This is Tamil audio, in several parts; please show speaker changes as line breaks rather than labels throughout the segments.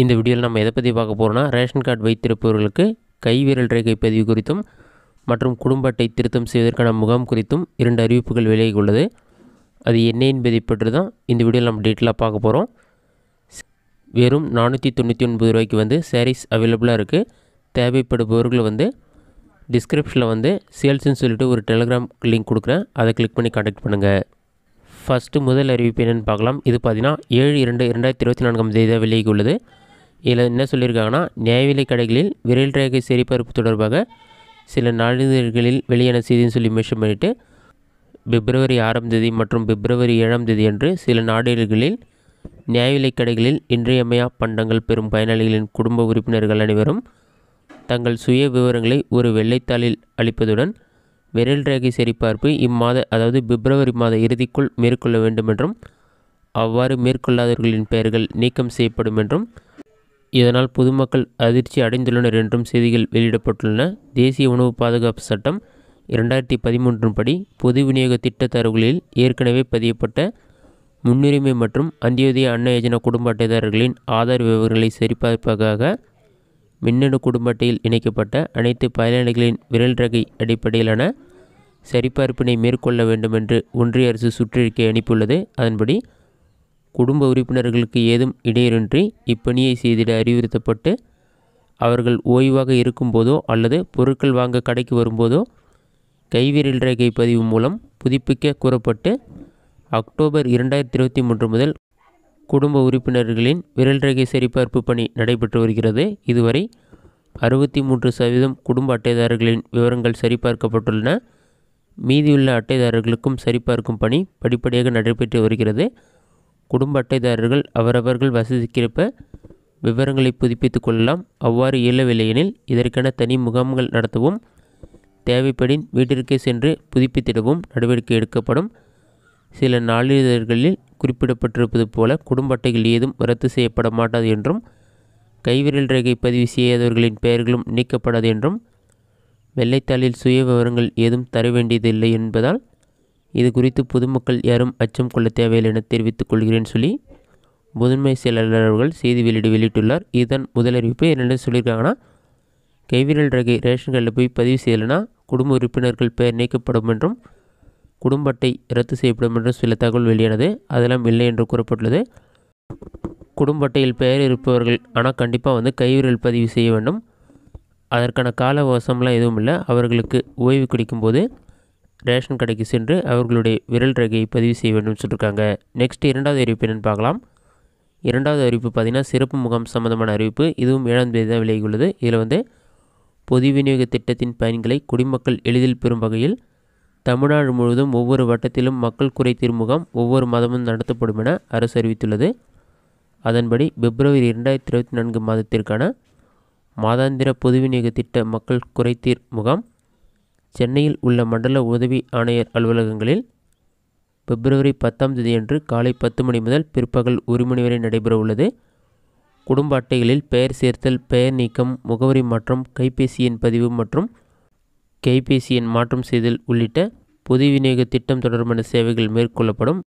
இந்த வீடியோவில் நம்ம எதை பற்றி பார்க்க போகிறோம்னா ரேஷன் கார்டு வைத்திருப்பவர்களுக்கு கைவிரல் ரேகை பதிவு குறித்தும் மற்றும் குடும்ப அட்டை திருத்தம் செய்வதற்கான முகாம் குறித்தும் இரண்டு அறிவிப்புகள் விலகி உள்ளது அது என்ன என்பதை பற்றி தான் இந்த வீடியோவில் நம்ம டீட்டெயிலாக பார்க்க போகிறோம் வெறும் நானூற்றி தொண்ணூற்றி ஒன்பது ரூபாய்க்கு வந்து சாரீஸ் அவைலபிளாக இருக்குது தேவைப்படுபவர்கள் வந்து டிஸ்கிரிப்ஷனில் வந்து சேல்ஸ்ன்னு சொல்லிட்டு ஒரு டெலிகிராம் லிங்க் கொடுக்குறேன் அதை கிளிக் பண்ணி கான்டாக்ட் பண்ணுங்கள் ஃபஸ்ட்டு முதல் அறிவிப்பு என்னென்னு பார்க்கலாம் இது பார்த்தீங்கன்னா ஏழு இரண்டு இரண்டாயிரத்தி இருபத்தி நான்காம் தேதி தான் வெளியாகி உள்ளது இதில் என்ன சொல்லியிருக்காங்கன்னா நியாயவிலைக் கடைகளில் விரல் ரேகை சரிபார்ப்பு தொடர்பாக சில நாளிதழ்களில் வெளியான செய்தின்னு சொல்லி மிஷன் பண்ணிவிட்டு பிப்ரவரி ஆறாம் தேதி மற்றும் பிப்ரவரி ஏழாம் தேதி அன்று சில நாடுகளில் நியாயவிலைக் கடைகளில் இன்றியமையா பண்டங்கள் பெறும் பயனாளிகளின் குடும்ப உறுப்பினர்கள் அனைவரும் தங்கள் சுய விவரங்களை ஒரு வெள்ளைத்தாளில் அளிப்பதுடன் விரல் ரேகை சரிபார்ப்பு இம்மாத அதாவது பிப்ரவரி மாத இறுதிக்குள் மேற்கொள்ள வேண்டும் என்றும் அவ்வாறு மேற்கொள்ளாதவர்களின் பெயர்கள் நீக்கம் செய்யப்படும் என்றும் இதனால் பொதுமக்கள் அதிர்ச்சி அடைந்துள்ளனர் என்றும் செய்திகள் வெளியிடப்பட்டுள்ளன தேசிய உணவு பாதுகாப்பு சட்டம் இரண்டாயிரத்தி பதிமூன்றின் படி பொது விநியோக திட்டத்தரவுகளில் ஏற்கனவே பதியப்பட்ட முன்னுரிமை மற்றும் அந்தியோதய அன்ன யோஜனா குடும்ப அட்டைதாரர்களின் ஆதார் விவரங்களை சரிபார்ப்பதற்காக மின்னணு குடும்ப அட்டையில் இணைக்கப்பட்ட அனைத்து பயனாளிகளின் விரல் ரகை அடிப்படையிலான சரிபார்ப்பினை மேற்கொள்ள வேண்டும் என்று ஒன்றிய அரசு சுற்றறிக்கை அனுப்பியுள்ளது அதன்படி குடும்ப உறுப்பினர்களுக்கு ஏதும் இடையூறின்றி இப்பணியை செய்திட அறிவுறுத்தப்பட்டு அவர்கள் ஓய்வாக இருக்கும்போதோ அல்லது பொருட்கள் வாங்க கடைக்கு வரும்போதோ கைவிரல் ரேகை பதிவு மூலம் புதுப்பிக்க கூறப்பட்டு அக்டோபர் இரண்டாயிரத்தி இருபத்தி மூன்று முதல் குடும்ப உறுப்பினர்களின் விரல் ரேகை சரிபார்ப்பு பணி நடைபெற்று வருகிறது இதுவரை அறுபத்தி மூன்று சதவீதம் குடும்ப அட்டைதாரர்களின் விவரங்கள் சரிபார்க்கப்பட்டுள்ளன மீதியுள்ள அட்டைதாரர்களுக்கும் சரிபார்க்கும் பணி படிப்படியாக நடைபெற்று வருகிறது குடும்ப அட்டைதாரர்கள் அவரவர்கள் வசதிக்கிருப்ப விவரங்களை புதுப்பித்துக் கொள்ளலாம் அவ்வாறு இயலவில்லையெனில் இதற்கென தனி முகாம்கள் நடத்தவும் தேவைப்படின் வீட்டிற்கே சென்று புதுப்பித்திடவும் நடவடிக்கை எடுக்கப்படும் சில நாளிதழ்களில் குறிப்பிடப்பட்டிருப்பது போல குடும்ப அட்டைகள் ஏதும் ரத்து செய்யப்பட மாட்டாது என்றும் கைவிரல் ரேகை பதிவு செய்யாதவர்களின் பெயர்களும் நீக்கப்படாது என்றும் வெள்ளைத்தாளில் சுய விவரங்கள் ஏதும் தர வேண்டியதில்லை என்பதால் இது குறித்து பொதுமக்கள் யாரும் அச்சம் கொள்ள தேவையில்லை என தெரிவித்துக் கொள்கிறேன் சொல்லி முதன்மை செயலாளர் செய்தி வெளியீடு வெளியிட்டுள்ளார் இதுதான் முதல் அறிவிப்பு என்னென்னு சொல்லியிருக்காங்கன்னா கைவிரல் ரகை ரேஷன் கார்டில் போய் பதிவு செய்யலைன்னா குடும்ப உறுப்பினர்கள் பெயர் நீக்கப்படும் என்றும் குடும்ப அட்டை ரத்து செய்யப்படும் என்றும் சில தகவல் வெளியானது அதெல்லாம் இல்லை என்று கூறப்பட்டுள்ளது குடும்ப அட்டையில் பெயர் இருப்பவர்கள் ஆனால் கண்டிப்பாக வந்து கைவிரல் பதிவு செய்ய வேண்டும் அதற்கான கால அவகாசம்லாம் எதுவும் இல்லை அவர்களுக்கு ஓய்வு குடிக்கும்போது ரேஷன் கடைக்கு சென்று அவர்களுடைய விரல் ரேகையை பதிவு செய்ய வேண்டும் சொல்லியிருக்காங்க நெக்ஸ்ட் இரண்டாவது அறிவிப்பு என்னென்னு பார்க்கலாம் இரண்டாவது அறிவிப்பு பார்த்திங்கன்னா சிறப்பு முகாம் சம்மந்தமான அறிவிப்பு இதுவும் ஏழாம் தேதி தான் விலகியுள்ளது இதில் வந்து பொது விநியோக திட்டத்தின் பயன்களை குடிமக்கள் எளிதில் பெறும் வகையில் தமிழ்நாடு முழுவதும் ஒவ்வொரு வட்டத்திலும் மக்கள் குறை திருமுகம் முகாம் ஒவ்வொரு மாதமும் நடத்தப்படும் என அரசு அறிவித்துள்ளது அதன்படி பிப்ரவரி இரண்டாயிரத்தி இருபத்தி நான்கு மாதத்திற்கான மாதாந்திர பொது விநியோக திட்ட மக்கள் குறைத்தீர் முகாம் சென்னையில் உள்ள மண்டல உதவி ஆணையர் அலுவலகங்களில் பிப்ரவரி பத்தாம் தேதியன்று காலை பத்து மணி முதல் பிற்பகல் ஒரு மணி வரை நடைபெற உள்ளது குடும்ப அட்டைகளில் பெயர் சேர்த்தல் பெயர் நீக்கம் முகவரி மாற்றம் கைபேசி எண் பதிவு மற்றும் கைபேசி எண் மாற்றம் செய்தல் உள்ளிட்ட பொது விநியோக திட்டம் தொடர்பான சேவைகள் மேற்கொள்ளப்படும்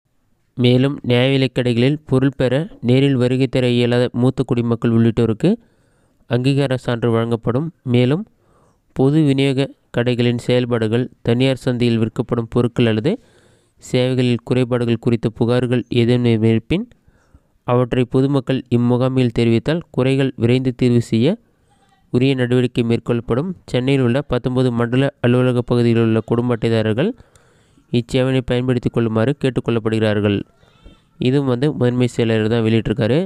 மேலும் நியாய கடைகளில் பொருள் பெற நேரில் வருகை தர இயலாத மூத்த குடிமக்கள் உள்ளிட்டோருக்கு அங்கீகார சான்று வழங்கப்படும் மேலும் பொது விநியோக கடைகளின் செயல்பாடுகள் தனியார் சந்தையில் விற்கப்படும் பொருட்கள் அல்லது சேவைகளில் குறைபாடுகள் குறித்த புகார்கள் ஏதேனும் இருப்பின் அவற்றை பொதுமக்கள் இம்முகாமில் தெரிவித்தால் குறைகள் விரைந்து தீர்வு செய்ய உரிய நடவடிக்கை மேற்கொள்ளப்படும் சென்னையில் உள்ள பத்தொன்பது மண்டல அலுவலக பகுதியில் உள்ள குடும்ப அட்டைதாரர்கள் இச்சேவனை பயன்படுத்தி கொள்ளுமாறு கேட்டுக்கொள்ளப்படுகிறார்கள் இதுவும் வந்து முதன்மை செயலர் தான் வெளியிட்டிருக்காரு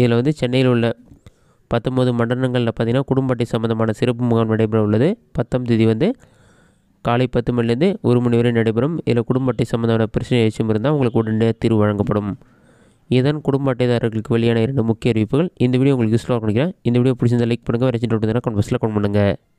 இதில் வந்து சென்னையில் உள்ள பத்தொம்பது மண்டலங்களில் பார்த்திங்கன்னா குடும்ப அட்டை சம்மந்தமான சிறப்பு முகாம் நடைபெற உள்ளது பத்தாம் தேதி வந்து காலை பத்து மணிலேருந்து ஒரு மணி வரை நடைபெறும் இதில் குடும்ப அட்டை சம்மந்தமான பிரச்சனை ஏச்சும் இருந்தால் உங்களுக்கு உடனடியாக தீர்வு வழங்கப்படும் இதன் குடும்ப அட்டைதாரர்களுக்கு வெளியான இரண்டு முக்கிய அறிவிப்புகள் இந்த வீடியோ உங்களுக்கு யூஸ்ஃபுல்லாக நினைக்கிறேன் இந்த வீடியோ பிடிச்சிருந்தால் லைக் பண்ணுங்கள் வரைச்சிட்டு கொஞ்சம் பஸ்ஸில் கொண்டு பண்ணுங்கள்